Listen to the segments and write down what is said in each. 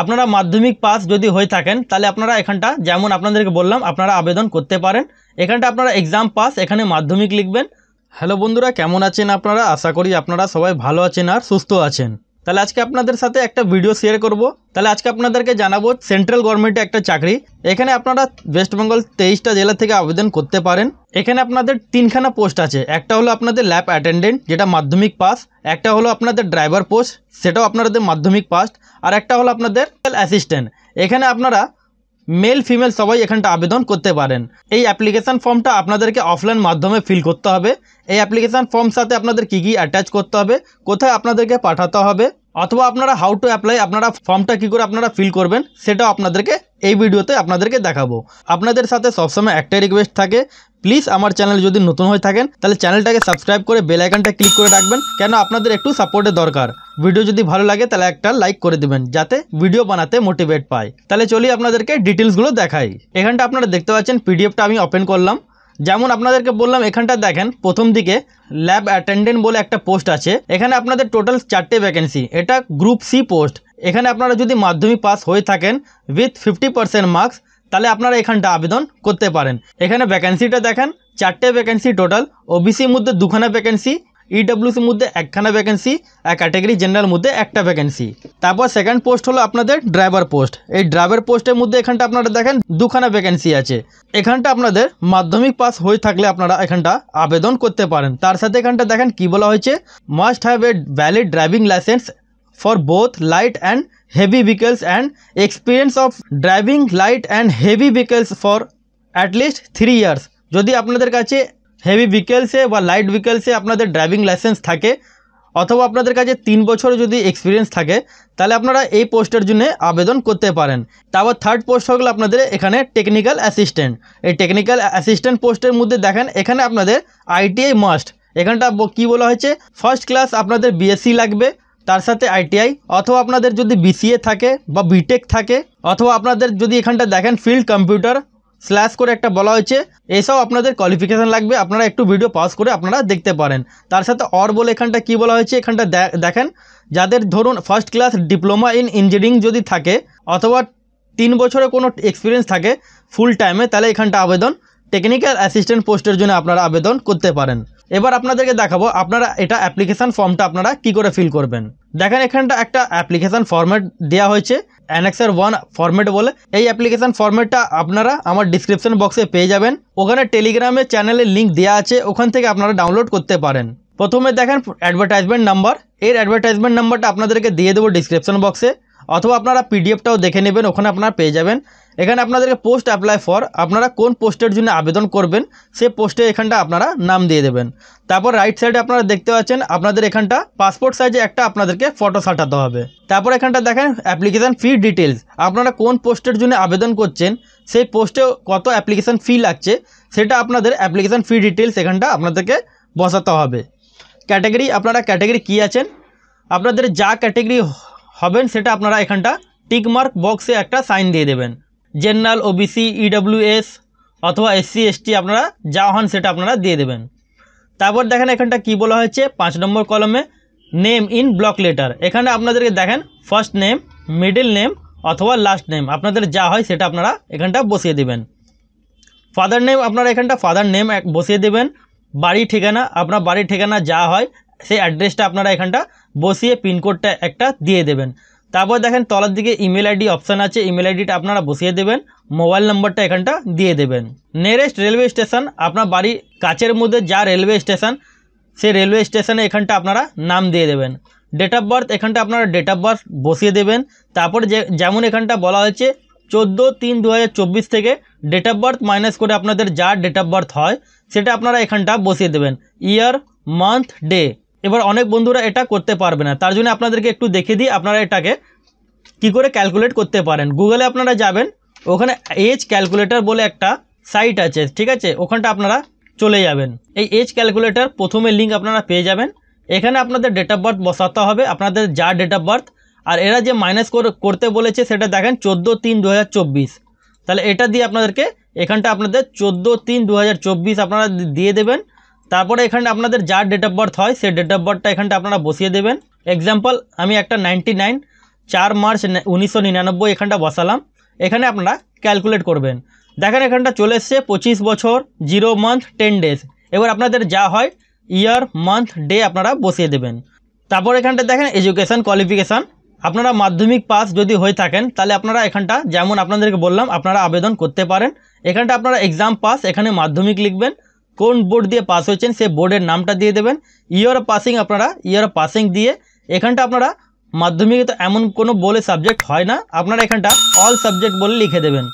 আপনারা মাধ্যমিক পাস যদি হয়ে থাকেন তাহলে আপনারা এখানটা যেমন আপনাদেরকে বললাম আপনারা আবেদন করতে পারেন এখানটা আপনারা এক্সাম পাস এখানে মাধ্যমিক লিখবেন হ্যালো বন্ধুরা কেমন আছেন আপনারা আশা করি আপনারা সবাই ভালো আছেন আর সুস্থ আছেন তাহলে আজকে আপনাদের সাথে একটা ভিডিও শেয়ার করব তাহলে আজকে আপনাদেরকে জানাবো সেন্ট্রাল গভর্নমেন্টে একটা চাকরি এখানে আপনারা ওয়েস্ট বেঙ্গল তেইশটা জেলা থেকে আবেদন করতে পারেন এখানে আপনাদের তিনখানা পোস্ট আছে একটা হলো আপনাদের ল্যাব অ্যাটেন্ডেন্ট যেটা মাধ্যমিক পাস একটা হলো আপনাদের ড্রাইভার পোস্ট সেটাও আপনাদের মাধ্যমিক পাস্ট আর একটা হলো আপনাদের অ্যাসিস্ট্যান্ট এখানে আপনারা মেল ফিমেল সবাই এখানটা আবেদন করতে পারেন এই অ্যাপ্লিকেশান ফর্মটা আপনাদেরকে অফলাইন মাধ্যমে ফিল করতে হবে এই অ্যাপ্লিকেশান ফর্ম সাথে আপনাদের কী কী অ্যাটাচ করতে হবে কোথায় আপনাদেরকে পাঠাতে হবে অথবা আপনারা হাউ টু অ্যাপ্লাই আপনারা ফর্মটা কী করে আপনারা ফিল করবেন সেটাও আপনাদেরকে এই ভিডিওতে আপনাদেরকে দেখাবো আপনাদের সাথে সবসময়ে একটা রিকোয়েস্ট থাকে প্লিজ আমার চ্যানেল যদি নতুন হয় থাকেন তাহলে চ্যানেলটাকে সাবস্ক্রাইব করে বেল আইকনটা ক্লিক করে রাখবেন কারণ আপনাদের একটু সাপোর্টের দরকার ভিডিও যদি ভালো লাগে তাহলে একটা লাইক করে দিবেন যাতে ভিডিও বানাতে মোটিভেট পায় তাহলে চলি আপনাদেরকে ডিটেইলস গুলো দেখাই এখানটা আপনারা দেখতে পাচ্ছেন পিডিএফটা আমি ওপেন করলাম যেমন আপনাদেরকে বললাম এখানটা দেখেন প্রথম দিকে ল্যাব অ্যাটেন্ডেন্ট বলে একটা পোস্ট আছে এখানে আপনাদের টোটাল চারটে ভ্যাকেন্সি এটা গ্রুপ সি পোস্ট এখানে আপনারা যদি মাধ্যমিক পাস হয়ে থাকেন উইথ ফিফটি পার্সেন্ট মার্কস তাহলে আপনারা এখানটা আবেদন করতে পারেন এখানে ভ্যাকেন্সিটা দেখেন চারটে ভ্যাকেন্সি টোটাল ওবিসির মধ্যে দুখানা ভ্যাকেন্সি ইডাব্লিউসির e মধ্যে একখানা ভ্যাকেন্সি আর ক্যাটাগরি জেনারেল মধ্যে একটা ভ্যাকেন্সি তারপর সেকেন্ড পোস্ট হলো আপনাদের ড্রাইভার পোস্ট এই ড্রাইভার পোস্টের মধ্যে এখানটা আপনারা দেখেন দুখানা ভ্যাকেন্সি আছে এখানটা আপনাদের মাধ্যমিক পাস হয়ে থাকলে আপনারা এখানটা আবেদন করতে পারেন তার সাথে এখানটা দেখেন কি বলা হয়েছে must have a valid driving licence for both light and heavy vehicles and experience of driving light and heavy vehicles for at least three years যদি আপনাদের কাছে হেভি ভেহিকেলসে বা লাইট ভেহিকেলসে আপনাদের ড্রাইভিং লাইসেন্স থাকে অথবা আপনাদের কাছে তিন বছর যদি এক্সপিরিয়েন্স থাকে তাহলে আপনারা এই পোস্টের জন্য আবেদন করতে পারেন তারপর থার্ড পোস্ট হয়ে আপনাদের এখানে টেকনিক্যাল অ্যাসিস্ট্যান্ট এই টেকনিক্যাল অ্যাসিস্ট্যান্ট পোস্টের মধ্যে দেখেন এখানে আপনাদের আইটিআই মাস্ট এখানটা কি বলা হয়েছে ফার্স্ট ক্লাস আপনাদের বিএসসি লাগবে তার সাথে আইটিআই অথবা আপনাদের যদি বিসিএ থাকে বা বিটেক থাকে অথবা আপনাদের যদি এখানটা দেখেন ফিল্ড কম্পিউটার স্ল্যাশ করে একটা বলা হয়েছে এসব আপনাদের কোয়ালিফিকেশান লাগবে আপনারা একটু ভিডিও পাস করে আপনারা দেখতে পারেন তার সাথে অর বলে এখানটা কি বলা হয়েছে এখানটা দেখেন যাদের ধরুন first class diploma in engineering যদি থাকে অথবা তিন বছরে কোনো এক্সপিরিয়েন্স থাকে ফুল টাইমে তাহলে এখানটা আবেদন টেকনিক্যাল অ্যাসিস্ট্যান্ট পোস্টের জন্য আপনারা আবেদন করতে পারেন এবার আপনাদেরকে দেখাবো আপনারা এটা অ্যাপ্লিকেশান ফর্মটা আপনারা কি করে ফিল করবেন দেখেন এখানটা একটা অ্যাপ্লিকেশান ফর্ম্যাট দেওয়া হয়েছে অ্যানেক্সের ওয়ান ফর্ম্যাট বলে এই অ্যাপ্লিকেশান ফর্ম্যাটটা আপনারা আমার ডিসক্রিপশন বক্সে পেয়ে যাবেন ওখানে টেলিগ্রামে চ্যানেলের লিঙ্ক দেওয়া আছে ওখান থেকে আপনারা ডাউনলোড করতে পারেন প্রথমে দেখেন অ্যাডভার্টাইজমেন্ট নাম্বার এর অ্যাডভার্টাইজমেন্ট নাম্বারটা আপনাদেরকে দিয়ে দেবো ডিসক্রিপশন বক্সে অথবা আপনারা পিডিএফটাও দেখে নেবেন ওখানে আপনারা পেয়ে যাবেন এখানে আপনাদের পোস্ট अप्लाई ফর আপনারা কোন পোস্টের জন্য আবেদন করবেন সেই পোস্টে এখানটা আপনারা নাম দিয়ে দেবেন তারপর রাইট সাইডে আপনারা দেখতে পাচ্ছেন আপনাদের এখানটা পাসপোর্ট সাইজে একটা আপনাদেরকে ফটো কাটতে হবে তারপর এখানটা দেখেন অ্যাপ্লিকেশন ফি ডিটেইলস আপনারা কোন পোস্টের জন্য আবেদন করছেন সেই পোস্টে কত অ্যাপ্লিকেশন ফি লাগছে সেটা আপনাদের অ্যাপ্লিকেশন ফি ডিটেইলস এখানটা আপনাদেরকে বসাতে হবে ক্যাটাগরি আপনারা ক্যাটাগরি কি আছেন আপনাদের যা ক্যাটাগরি হবেন সেটা আপনারা এখানটা টিক মার্ক বক্সে একটা সাইন দিয়ে দিবেন জেনারেল ओबीसी ইডব্লিউএস অথবা এসসি এসটি আপনারা যা হন সেটা আপনারা দিয়ে দিবেন তারপর দেখেন এখানটা কি বলা হয়েছে পাঁচ নম্বর কলামে নেম ইন ব্লক লেটার এখানে আপনাদের দেখেন ফার্স্ট নেম মিডল নেম অথবা লাস্ট নেম আপনাদের যা হয় সেটা আপনারা এখানটা বসিয়ে দিবেন ফাদার নেম আপনারা এখানটা ফাদার নেম বসিয়ে দিবেন বাড়ি ঠিকানা আপনারা বাড়ি ঠিকানা যা হয় সেই অ্যাড্রেসটা আপনারা এখানটা বসিয়ে পিনকোডটা একটা দিয়ে দেবেন তারপর দেখেন তলার দিকে ইমেল আইডি অপশান আছে ইমেল আইডিটা আপনারা বসিয়ে দেবেন মোবাইল নম্বরটা এখানটা দিয়ে দেবেন নিয়ারেস্ট রেলওয়ে স্টেশন আপনার বাড়ির কাছের মধ্যে যা রেলওয়ে স্টেশন সে রেলওয়ে স্টেশনে এখানটা আপনারা নাম দিয়ে দেবেন ডেট অফ বার্থ এখানটা আপনারা ডেট অফ বার্থ বসিয়ে দেবেন তারপর যেমন এখানটা বলা হয়েছে চোদ্দো তিন দু থেকে ডেট অফ বার্থ মাইনাস করে আপনাদের যা ডেট অফ বার্থ হয় সেটা আপনারা এখানটা বসিয়ে দেবেন ইয়ার মান্থ ডে এবার অনেক বন্ধুরা এটা করতে পারবে না তার জন্য আপনাদেরকে একটু দেখে দিই আপনারা এটাকে কি করে ক্যালকুলেট করতে পারেন গুগলে আপনারা যাবেন ওখানে এজ ক্যালকুলেটর বলে একটা সাইট আছে ঠিক আছে ওখানটা আপনারা চলে যাবেন এই এজ ক্যালকুলেটর প্রথমে লিঙ্ক আপনারা পেয়ে যাবেন এখানে আপনাদের ডেট অফ বার্থ বসাতে হবে আপনাদের যা ডেট অফ বার্থ আর এরা যে মাইনাস করতে বলেছে সেটা দেখেন চোদ্দো তিন দু তাহলে এটা দিয়ে আপনাদেরকে এখানটা আপনাদের চোদ্দো তিন দু আপনারা দিয়ে দেবেন তারপরে এখানে আপনাদের যার ডেট অফ বার্থ হয় সেই ডেট অফ বার্থটা এখানটা আপনারা বসিয়ে দেবেন এক্সাম্পল আমি একটা নাইনটি নাইন চার মার্চ উনিশশো নিরানব্বই এখানটা বসালাম এখানে আপনারা ক্যালকুলেট করবেন দেখেন এখানটা চলে এসছে পঁচিশ বছর জিরো মান্থ টেন ডেজ এবার আপনাদের যা হয় ইয়ার মান্থ ডে আপনারা বসিয়ে দেবেন তারপর এখানটা দেখেন এডুকেশান কোয়ালিফিকেশান আপনারা মাধ্যমিক পাস যদি হয়ে থাকেন তাহলে আপনারা এখানটা যেমন আপনাদেরকে বললাম আপনারা আবেদন করতে পারেন এখানটা আপনারা এক্সাম পাস এখানে মাধ্যমিক লিখবেন কোন বোর্ড দিয়ে পাস হয়েছেন সে বোর্ডের নামটা দিয়ে দেবেন ইয়ার পাসিং আপনারা ইয়ার পাসিং দিয়ে এখানটা আপনারা মাধ্যমিকে তো এমন কোনো বলে সাবজেক্ট হয় না আপনারা এখানটা অল সাবজেক্ট বলে লিখে দেবেন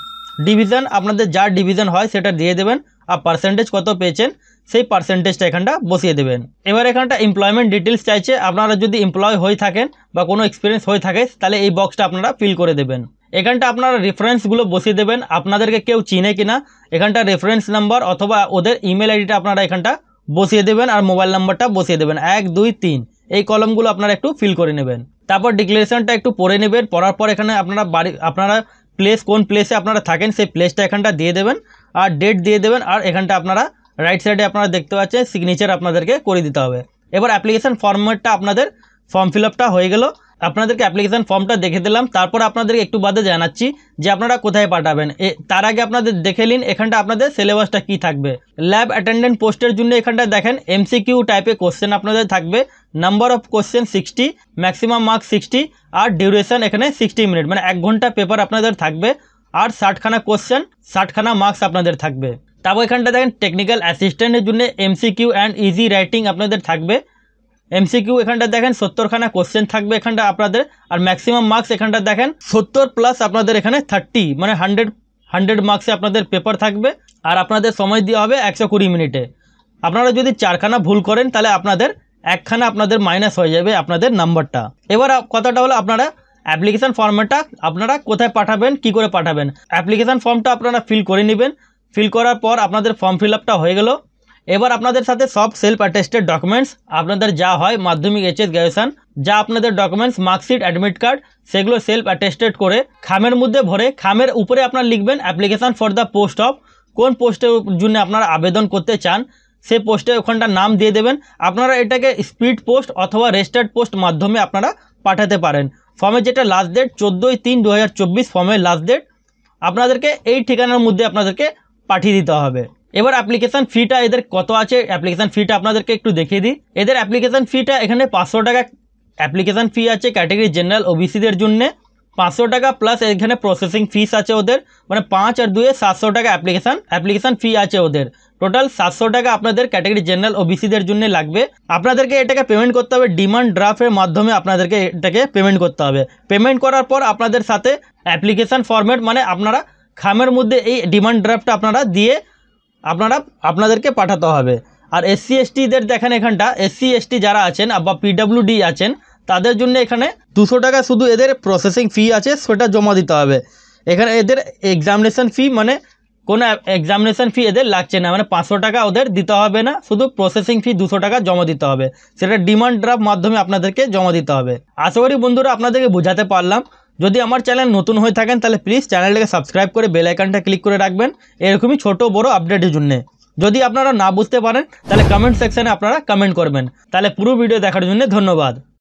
ডিভিশন আপনাদের যা ডিভিশন হয় সেটা দিয়ে দেবেন আর পার্সেন্টেজ কত পেয়েছেন সেই পার্সেন্টেজটা এখানটা বসিয়ে দেবেন এবার এখানটা এমপ্লয়মেন্ট ডিটেলস চাইছে আপনারা যদি এমপ্লয় হয়ে থাকেন বা কোনো এক্সপিরিয়েন্স হয়ে থাকে তাহলে এই বক্সটা আপনারা ফিল করে দেবেন এখানটা আপনারা রেফারেন্সগুলো বসিয়ে দেবেন আপনাদেরকে কেউ চিনে কিনা এখানটা রেফারেন্স নাম্বার অথবা ওদের ইমেল আইডিটা আপনারা এখানটা বসিয়ে দেবেন আর মোবাইল নাম্বারটা বসিয়ে দেবেন এক দুই তিন এই কলমগুলো আপনারা একটু ফিল করে নেবেন তারপর ডিক্লারেশনটা একটু পড়ে নেবেন পড়ার পর এখানে আপনারা বাড়ি আপনারা প্লেস কোন প্লেসে আপনারা থাকেন সেই প্লেসটা এখানটা দিয়ে দেবেন আর ডেট দিয়ে দেবেন আর এখানটা আপনারা রাইট সাইডে আপনারা দেখতে পাচ্ছেন সিগনেচার আপনাদেরকে করে দিতে হবে এবার অ্যাপ্লিকেশান ফর্মেটটা আপনাদের ফর্ম ফিল হয়ে গেল আপনাদেরকে অ্যাপ্লিকেশন ফর্মটা দেখে দিলাম তারপর আপনাদের একটু বাদে জানাচ্ছি যে আপনারা কোথায় পাঠাবেন এর আগে আপনাদের দেখে নিন এখানটা আপনাদের সিলেবাসটা কি থাকবে ল্যাব অ্যাটেনডেন্ট পোস্টের জন্য এখানটা দেখেন এমসিকিউ টাইপে क्वेश्चन আপনাদের থাকবে number of question 60 maximum marks 60 আর ডিউরেশন এখানে 60 মিনিট মানে 1 ঘন্টা পেপার আপনাদের থাকবে আর 60খানা क्वेश्चन 60খানা মার্কস আপনাদের থাকবে তাও এখানটা দেখেন টেকনিক্যাল অ্যাসিস্ট্যান্টের জন্য এমসিকিউ এন্ড ইজি রাইটিং আপনাদের থাকবে এমসিকিউ এখানটা দেখেন সত্তরখানা কোশ্চেন থাকবে এখানটা আপনাদের আর ম্যাক্সিমাম মার্কস এখানটা দেখেন সত্তর প্লাস আপনাদের এখানে থার্টি মানে হান্ড্রেড হান্ড্রেড মার্কসে আপনাদের পেপার থাকবে আর আপনাদের সময় দেওয়া হবে একশো কুড়ি মিনিটে আপনারা যদি চারখানা ভুল করেন তাহলে আপনাদের একখানা আপনাদের মাইনাস হয়ে যাবে আপনাদের নাম্বারটা এবার কথাটা হলো আপনারা অ্যাপ্লিকেশান ফর্মটা আপনারা কোথায় পাঠাবেন কি করে পাঠাবেন অ্যাপ্লিকেশান ফর্মটা আপনারা ফিল করে নেবেন ফিল করার পর আপনাদের ফর্ম ফিল হয়ে গেল এবার আপনাদের সাথে সব সেলফ অ্যাটেস্টেড ডকুমেন্টস আপনাদের যা হয় মাধ্যমিক এইচএস গ্রাজুয়েশন যা আপনাদের ডকুমেন্টস মার্কশিট অ্যাডমিট কার্ড সেগুলো সেলফ অ্যাটেস্টেড করে খামের মধ্যে ভরে খামের উপরে আপনারা লিখবেন application for the post of কোন পোস্টের জন্য আপনারা আবেদন করতে চান সেই পোস্টে ওখানটা নাম দিয়ে দেবেন আপনারা এটাকে স্পিড পোস্ট অথবা রেজিস্টার্ড পোস্ট মাধ্যমে আপনারা পাঠাতে পারেন ফর্মের যেটা লাস্ট ডেট চোদ্দোই তিন দু হাজার চব্বিশ ফর্মের লাস্ট ডেট আপনাদেরকে এই ঠিকানার মধ্যে আপনাদেরকে পাঠিয়ে দিতে হবে এবার অ্যাপ্লিকেশন ফিটা এদের কত আছে অ্যাপ্লিকেশন ফিটা আপনাদেরকে একটু দেখিয়ে দিই এদের অ্যাপ্লিকেশন ফিটা এখানে 500 টাকা অ্যাপ্লিকেশন ফি আছে ক্যাটাগরি জেনারেল ओबीसी দের জন্য 500 টাকা প্লাস এখানে প্রসেসিং ফি আছে ওদের মানে 5 আর 2 এ 700 টাকা অ্যাপ্লিকেশন অ্যাপ্লিকেশন ফি আছে ওদের टोटल 700 টাকা আপনাদের ক্যাটাগরি জেনারেল ओबीसी দের জন্য লাগবে আপনাদেরকে এ টাকা পেমেন্ট করতে হবে ডিমান্ড ড্রাফে মাধ্যমে আপনাদেরকে এ টাকা পেমেন্ট করতে হবে পেমেন্ট করার পর আপনাদের সাথে অ্যাপ্লিকেশন ফরম্যাট মানে আপনারা খামের মধ্যে এই ডিমান্ড ড্রাফট আপনারা দিয়ে আপনারা আপনাদেরকে পাঠাতে হবে আর এসসি এসটিদের দেখেন এখানটা এসসি এসটি যারা আছেন বা পিডাব্লিউডি আছেন তাদের জন্য এখানে দুশো টাকা শুধু এদের প্রসেসিং ফি আছে সেটা জমা দিতে হবে এখানে এদের এক্সামিনেশান ফি মানে কোনো এক্সামিনেশান ফি এদের লাগছে না মানে পাঁচশো টাকা ওদের দিতে হবে না শুধু প্রসেসিং ফি দুশো টাকা জমা দিতে হবে সেটা ডিমান্ড ড্রাফট মাধ্যমে আপনাদেরকে জমা দিতে হবে আশা করি বন্ধুরা আপনাদেরকে বোঝাতে পারলাম যদি আমার চ্যানেল নতুন হয়ে থাকেন তাহলে প্লিজ চ্যানেলটাকে সাবস্ক্রাইব করে বেল আইকনটা ক্লিক করে রাখবেন এরকমই ছোট বড় আপডেটের জন্য যদি আপনারা না বুঝতে পারেন তাহলে কমেন্ট সেকশানে আপনারা কমেন্ট করবেন তাহলে পুরো ভিডিও দেখার জন্য ধন্যবাদ